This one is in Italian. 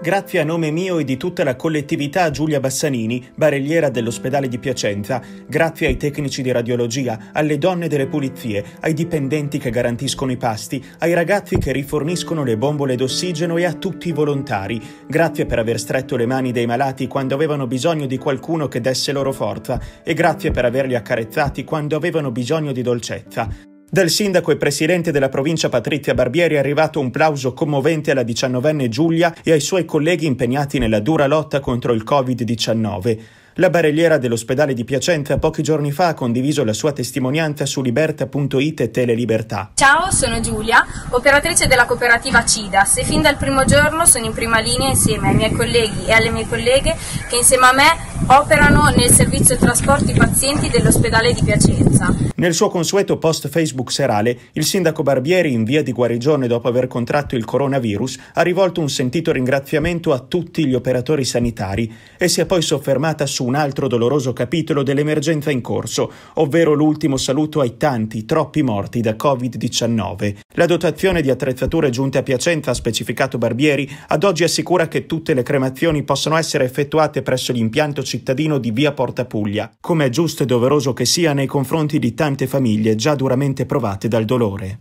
Grazie a nome mio e di tutta la collettività a Giulia Bassanini, barelliera dell'ospedale di Piacenza, grazie ai tecnici di radiologia, alle donne delle pulizie, ai dipendenti che garantiscono i pasti, ai ragazzi che riforniscono le bombole d'ossigeno e a tutti i volontari, grazie per aver stretto le mani dei malati quando avevano bisogno di qualcuno che desse loro forza e grazie per averli accarezzati quando avevano bisogno di dolcezza. Dal sindaco e presidente della provincia Patrizia Barbieri è arrivato un plauso commovente alla diciannovenne Giulia e ai suoi colleghi impegnati nella dura lotta contro il Covid-19. La barelliera dell'ospedale di Piacenza pochi giorni fa ha condiviso la sua testimonianza su liberta.it e Telelibertà. Ciao, sono Giulia, operatrice della cooperativa CIDAS e fin dal primo giorno sono in prima linea insieme ai miei colleghi e alle mie colleghe che insieme a me Operano nel servizio trasporti pazienti dell'ospedale di Piacenza. Nel suo consueto post Facebook serale, il sindaco Barbieri, in via di guarigione dopo aver contratto il coronavirus, ha rivolto un sentito ringraziamento a tutti gli operatori sanitari e si è poi soffermata su un altro doloroso capitolo dell'emergenza in corso, ovvero l'ultimo saluto ai tanti, troppi morti da Covid-19. La dotazione di attrezzature giunte a Piacenza, ha specificato Barbieri, ad oggi assicura che tutte le cremazioni possono essere effettuate presso l'impianto cittadino di via Porta Puglia, come è giusto e doveroso che sia nei confronti di tante famiglie già duramente provate dal dolore.